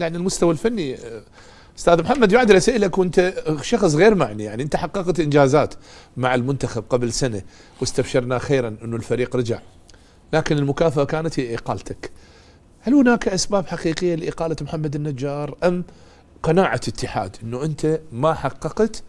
يعني المستوى الفني استاذ محمد يعد اسئلك وانت شخص غير معني يعني انت حققت انجازات مع المنتخب قبل سنه واستبشرنا خيرا انه الفريق رجع لكن المكافاه كانت هي اقالتك هل هناك اسباب حقيقيه لاقاله محمد النجار ام قناعه اتحاد انه انت ما حققت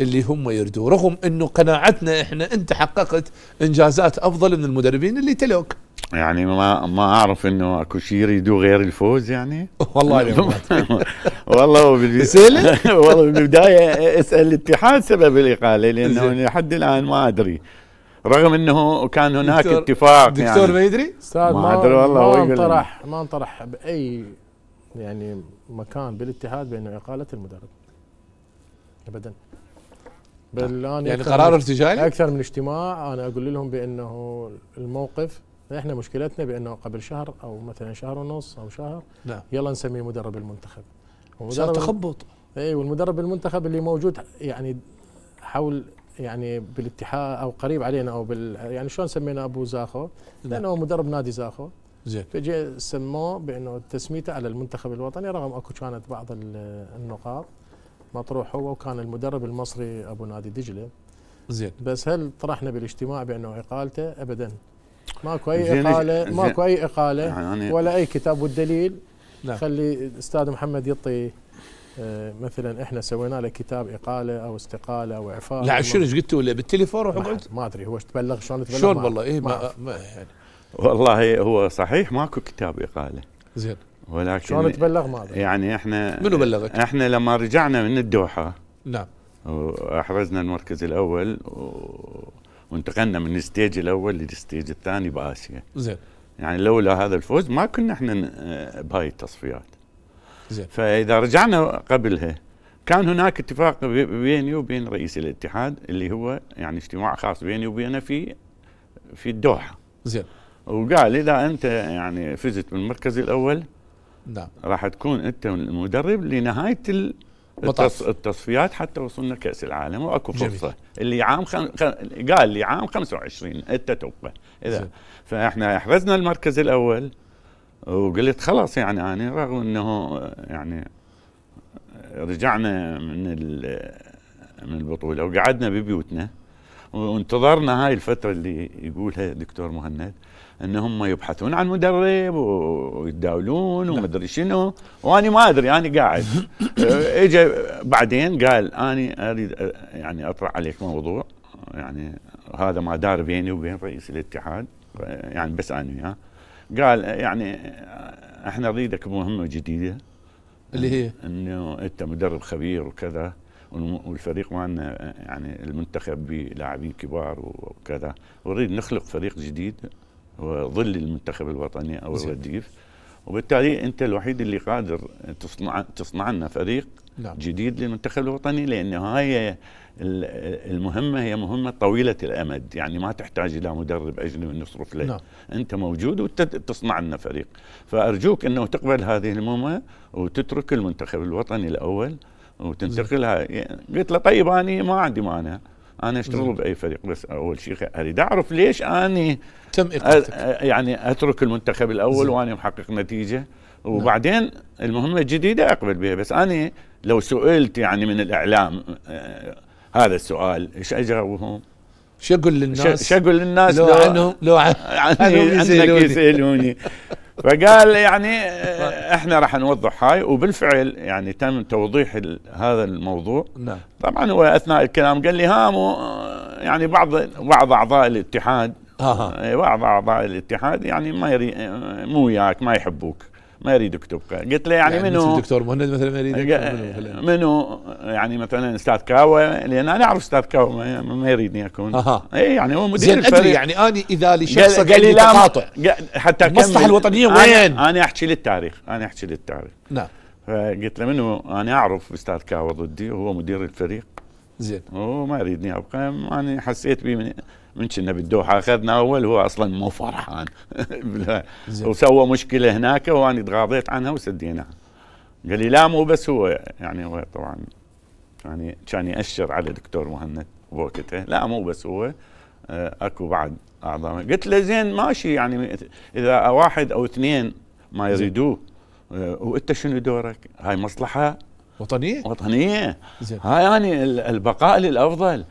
اللي هم يردوه رغم انه قناعتنا احنا انت حققت انجازات افضل من المدربين اللي تلوك يعني ما ما اعرف انه اكو شيء يريدوه غير الفوز يعني والله والله وبالبدايه والله بالبدايه اسال الاتحاد سبب الاقاله لانه لحد الان ما ادري رغم انه كان هناك دكتور اتفاق دكتور يعني ما يدري؟ ما ادري والله ما انطرح ما انطرح باي يعني مكان بالاتحاد بانه اقاله المدرب ابدا بل يعني قرار ارتجالي اكثر من اجتماع انا اقول لهم بانه الموقف احنا مشكلتنا بانه قبل شهر او مثلا شهر ونص او شهر نعم. يلا نسميه مدرب المنتخب ومدرب تخبط اي والمدرب المنتخب اللي موجود يعني حول يعني بالاتحاد او قريب علينا او بال يعني شلون سمينا ابو زاخو؟ لانه مدرب نادي زاخو زين فجاء سموه بانه تسميته على المنتخب الوطني رغم اكو كانت بعض النقاط مطروح هو وكان المدرب المصري ابو نادي دجله زين بس هل طرحنا بالاجتماع بانه اقالته؟ ابدا ماكو اي اقاله ماكو اي اقاله يعني ولا اي كتاب والدليل نعم. خلي الاستاذ محمد يعطي آه، مثلا احنا سوينا له كتاب اقاله او استقاله او اعفاء لا شنو ايش قلت له بالتليفون روح اقعد ما ادري هو ايش تبلغ شلون تبلغ شلون والله اي ما, ما, ما يعني والله هو صحيح ماكو كتاب اقاله زين ولكن شلون تبلغ ما ادري يعني احنا منو بلغك؟ احنا لما رجعنا من الدوحه نعم واحرزنا المركز الاول و وانتقلنا من الستيج الاول للستيج الثاني باسيا زين يعني لولا هذا الفوز ما كنا احنا بهاي التصفيات زين فاذا رجعنا قبلها كان هناك اتفاق بيني وبين رئيس الاتحاد اللي هو يعني اجتماع خاص بيني وبينه في في الدوحه زين وقال اذا انت يعني فزت بالمركز الاول نعم راح تكون انت المدرب لنهايه التص... التصفيات حتى وصلنا كاس العالم واكو فرصه اللي عام خم... قال لي عام 25 انت تبقى اذا فاحنا احرزنا المركز الاول وقلت خلاص يعني انا رغم انه يعني رجعنا من ال... من البطوله وقعدنا ببيوتنا وانتظرنا هاي الفتره اللي يقولها دكتور مهند ان هم يبحثون عن مدرب ويتداولون ومدري شنو وانا ما ادري انا قاعد اجى بعدين قال انا اريد يعني اطرح عليك موضوع يعني هذا ما دار بيني وبين رئيس الاتحاد يعني بس انا وياه قال يعني احنا نريدك مهمه جديده اللي هي انه انت مدرب خبير وكذا والفريق معنا يعني المنتخب بلاعبين كبار وكذا ونريد نخلق فريق جديد وظل المنتخب الوطني او الرديف وبالتالي انت الوحيد اللي قادر تصنع تصنع لنا فريق لا. نعم. جديد للمنتخب الوطني لان هاي المهمه هي مهمه طويله الامد يعني ما تحتاج الى مدرب اجنبي نصرف له لا. نعم. انت موجود وتصنع لنا فريق فارجوك انه تقبل هذه المهمه وتترك المنتخب الوطني الاول وتنتقلها يعني قلت له طيب انا ما عندي مانع انا اشتغل باي فريق بس اول شيء اريد اعرف ليش اني تم يعني اترك المنتخب الاول وانا محقق نتيجه نعم. وبعدين المهمه الجديده اقبل بها بس انا لو سئلت يعني من الاعلام آه هذا السؤال ايش اجاوبهم؟ شو اقول للناس؟ شو اقول للناس لو, عنهم لو عنهم يسالوني فقال يعني احنا راح نوضح هاي وبالفعل يعني تم توضيح هذا الموضوع نعم. طبعا هو اثناء الكلام قال لي ها مو يعني بعض بعض اعضاء الاتحاد إيه، بعض اعضاء الاتحاد يعني ما يري مو وياك ما يحبوك ما يريد يكتب قلت له يعني, يعني منو مثل دكتور مهند مثلا ما يريد يكتب منو يعني مثلا استاذ كاوا لان انا اعرف استاذ كاوا ما, يريدني اكون اها اي يعني هو مدير زين الفريق. ادري يعني اني اذا لي شخص قال لي تقاطع حتى المصلحه الوطنيه وين؟ انا احكي للتاريخ انا احكي للتاريخ نعم فقلت له منو انا اعرف استاذ كاوا ضدي وهو مدير الفريق زين هو ما يريدني ابقى انا يعني حسيت به من من كنا بالدوحه اخذنا اول هو اصلا مو فرحان وسوى مشكله هناك وانا تغاضيت عنها وسديناها قال لي لا مو بس هو يعني هو طبعا يعني كان ياشر على دكتور مهند بوقته لا مو بس هو آه، اكو بعد اعضاء قلت له زين ماشي يعني اذا واحد او اثنين ما يريدوه آه، وانت شنو دورك؟ هاي مصلحه وطنيه وطنيه زين. هاي يعني البقاء للافضل